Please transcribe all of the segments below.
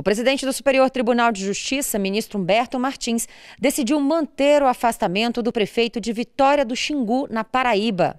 O presidente do Superior Tribunal de Justiça, ministro Humberto Martins, decidiu manter o afastamento do prefeito de Vitória do Xingu, na Paraíba.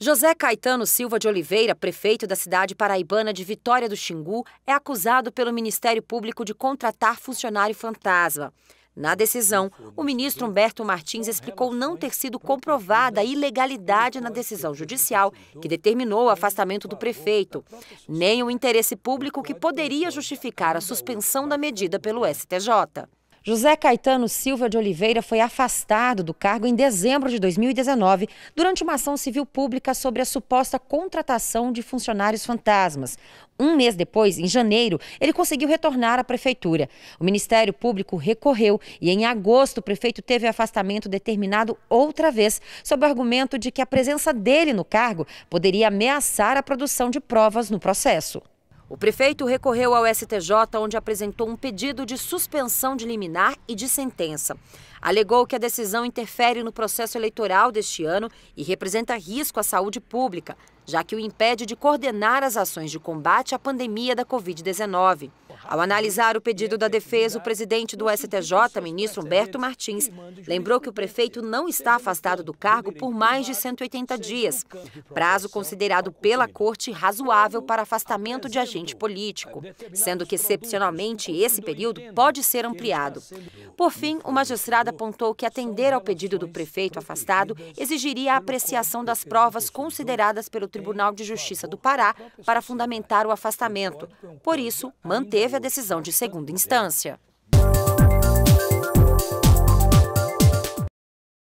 José Caetano Silva de Oliveira, prefeito da cidade paraibana de Vitória do Xingu, é acusado pelo Ministério Público de contratar funcionário fantasma. Na decisão, o ministro Humberto Martins explicou não ter sido comprovada a ilegalidade na decisão judicial que determinou o afastamento do prefeito, nem o interesse público que poderia justificar a suspensão da medida pelo STJ. José Caetano Silva de Oliveira foi afastado do cargo em dezembro de 2019 durante uma ação civil pública sobre a suposta contratação de funcionários fantasmas. Um mês depois, em janeiro, ele conseguiu retornar à prefeitura. O Ministério Público recorreu e, em agosto, o prefeito teve afastamento determinado outra vez, sob o argumento de que a presença dele no cargo poderia ameaçar a produção de provas no processo. O prefeito recorreu ao STJ, onde apresentou um pedido de suspensão de liminar e de sentença. Alegou que a decisão interfere no processo eleitoral deste ano e representa risco à saúde pública, já que o impede de coordenar as ações de combate à pandemia da Covid-19. Ao analisar o pedido da defesa, o presidente do STJ, ministro Humberto Martins, lembrou que o prefeito não está afastado do cargo por mais de 180 dias, prazo considerado pela corte razoável para afastamento de agente político, sendo que excepcionalmente esse período pode ser ampliado. Por fim, o magistrado apontou que atender ao pedido do prefeito afastado exigiria a apreciação das provas consideradas pelo Tribunal de Justiça do Pará para fundamentar o afastamento. Por isso, manteve a decisão de segunda instância.